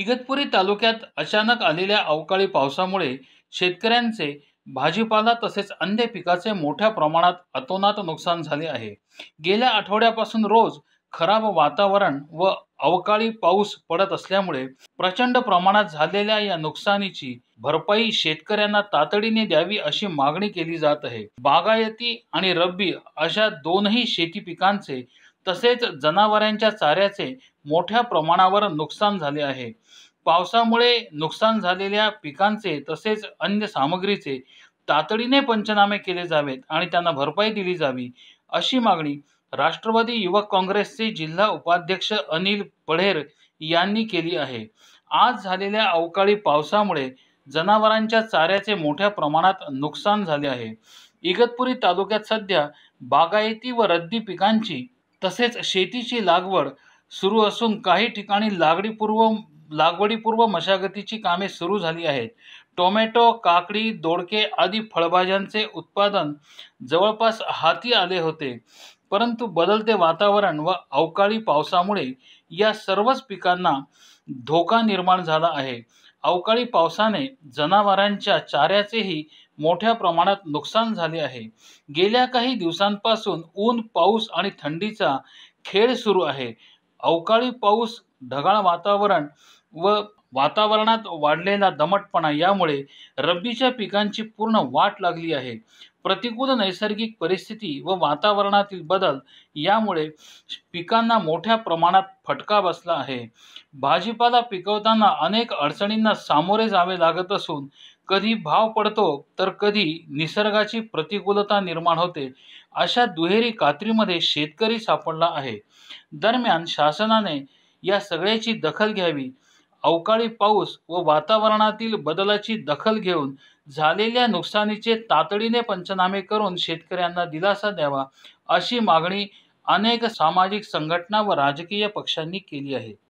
इगतपुरी तालुक्यात अचानक आलेल्या अवकाळी पावसामुळे शेतकऱ्यांचे भाजीपाला तसेच अन्य पिकाचे मोठ्या प्रमाणात अतोनात नुकसान झाले आहे गेल्या आठवड्यापासून रोज खराब वातावरण व अवकाळी पाऊस पडत असल्यामुळे प्रचंड प्रमाणात झालेल्या या नुकसानीची भरपाई शेतकऱ्यांना तातडीने द्यावी अशी मागणी केली जात आहे बागायती आणि रब्बी अशा दोनही शेती पिकांचे तसेच जनावरांच्या चाऱ्याचे मोठ्या प्रमाणावर नुकसान झाले आहे पावसामुळे नुकसान झालेल्या पिकांचे तसेच अन्य सामग्रीचे तातडीने पंचनामे केले जावेत आणि त्यांना भरपाई दिली जावी अशी मागणी राष्ट्रवादी युवक काँग्रेसचे जिल्हा उपाध्यक्ष अनिल पढेर यांनी केली आहे आज झालेल्या अवकाळी पावसामुळे जनावरांच्या चाऱ्याचे मोठ्या प्रमाणात नुकसान झाले आहे इगतपुरी तालुक्यात सध्या बागायती व रद्दी पिकांची तसेच शेतीची लागवड सुरू असून काही ठिकाणी लागडीपूर्व लागवडीपूर्व मशागतीची कामे सुरू झाली आहेत टोमॅटो काकडी दोडके आदी फळभाज्यांचे उत्पादन जवळपास हाती आले होते परंतु बदलते वातावरण व वा अवकाळी पावसामुळे या सर्वच पिकांना धोका निर्माण झाला आहे अवकाळी पावसाने जनावरांच्या चाऱ्याचेही मोठ्या प्रमाणात नुकसान झाले आहे गेल्या काही दिवसांपासून ऊन पाऊस आणि थंडीचा खेळ सुरू आहे अवकाळी पाऊस ढगाळ वातावरण व वातावरणात वाढलेला दमटपणा यामुळे रब्बीच्या पिकांची पूर्ण वाट लागली आहे प्रतिकूल नैसर्गिक परिस्थिती व वातावरणातील बदल यामुळे पिकांना मोठ्या प्रमाणात फटका बसला आहे भाजीपाला पिकवताना अनेक अडचणींना सामोरे जावे लागत असून कधी भाव पडतो तर कधी निसर्गाची प्रतिकूलता निर्माण होते अशा दुहेरी कात्रीमध्ये शेतकरी सापडला आहे दरम्यान शासनाने या सगळ्याची दखल घ्यावी अवकाळी पाऊस व वातावरणातील बदलाची दखल घेऊन झालेल्या नुकसानीचे तातडीने पंचनामे करून शेतकऱ्यांना दिलासा द्यावा अशी मागणी अनेक सामाजिक संघटना व राजकीय पक्षांनी केली आहे